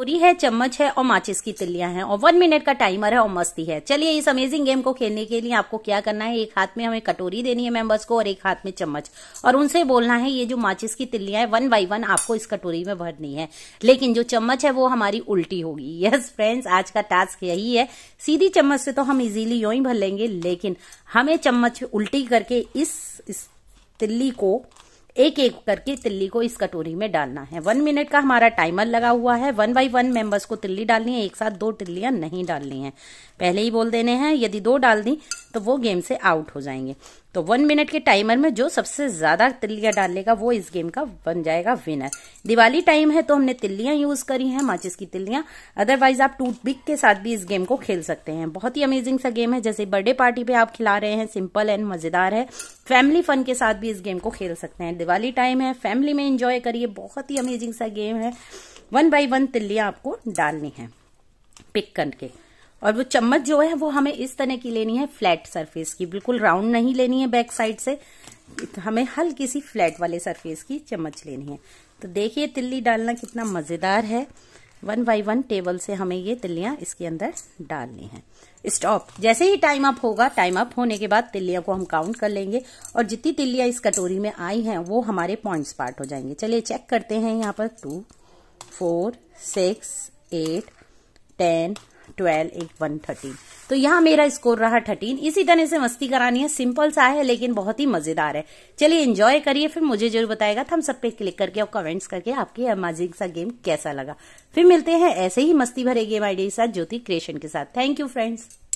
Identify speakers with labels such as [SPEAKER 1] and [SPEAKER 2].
[SPEAKER 1] पूरी है चम्मच है और माचिस की तिल्लियां हैं और वन मिनट का टाइमर है और मस्ती है चलिए इस अमेजिंग गेम को खेलने के लिए आपको क्या करना है एक हाथ में हमें कटोरी देनी है मेंबर्स को और एक हाथ में चम्मच और उनसे बोलना है ये जो माचिस की तिल्लियां हैं वन बाई वन आपको इस कटोरी में भरनी है लेकिन जो चम्मच है वो हमारी उल्टी होगी यस फ्रेंड्स आज का टास्क यही है सीधी चम्मच से तो हम इजिली यू ही भर लेंगे लेकिन हमें चम्मच उल्टी करके इस तिल्ली को एक एक करके तिल्ली को इस कटोरी में डालना है वन मिनट का हमारा टाइमर लगा हुआ है वन बाई वन मेंबर्स को तिल्ली डालनी है एक साथ दो तिल्लियां नहीं डालनी है पहले ही बोल देने हैं यदि दो डाल दी तो वो गेम से आउट हो जाएंगे तो वन मिनट के टाइमर में जो सबसे ज़्यादा तिल्लियां डाल लेगा वो इस गेम का बन जाएगा विनर दिवाली टाइम है तो हमने तिल्लियां यूज़ करी हैं माचिस की तिल्लियां अदरवाइज आप टूथ पिक के साथ भी इस गेम को खेल सकते हैं बहुत ही अमेजिंग सा गेम है जैसे बर्थडे पार्टी पे आप खिला रहे हैं सिंपल एंड मज़ेदार है फैमिली फन के साथ भी इस गेम को खेल सकते हैं दिवाली टाइम है फैमिली में इंजॉय करिए बहुत ही अमेजिंग सा गेम है वन बाई वन तिल्लियां आपको डालनी है पिक करके और वो चम्मच जो है वो हमें इस तरह की लेनी है फ्लैट सरफेस की बिल्कुल राउंड नहीं लेनी है बैक साइड से हमें हल्की सी फ्लैट वाले सरफेस की चम्मच लेनी है तो देखिए तिल्ली डालना कितना मज़ेदार है वन बाई वन टेबल से हमें ये तिल्लियां इसके अंदर डालनी है स्टॉप जैसे ही टाइम अप होगा टाइम अप होने के बाद तिल्लियों को हम काउंट कर लेंगे और जितनी तिल्लियां इस कटोरी में आई हैं वो हमारे पॉइंट्स पार्ट हो जाएंगे चलिए चेक करते हैं यहाँ पर two four six eight ten twelve एक वन थर्टीन तो यहाँ मेरा स्कोर रहा थर्टीन इसी तरह से मस्ती करानी है सिंपल सा है लेकिन बहुत ही मजेदार है चलिए एंजॉय करिए फिर मुझे जरूर बताएगा थम सब पे क्लिक करके और कमेंट्स करके आपके अमेजिंग सा गेम कैसा लगा फिर मिलते हैं ऐसे ही मस्ती भरे गेम आईडी के साथ ज्योति क्रिएशन के साथ थैंक यू फ्रेंड्स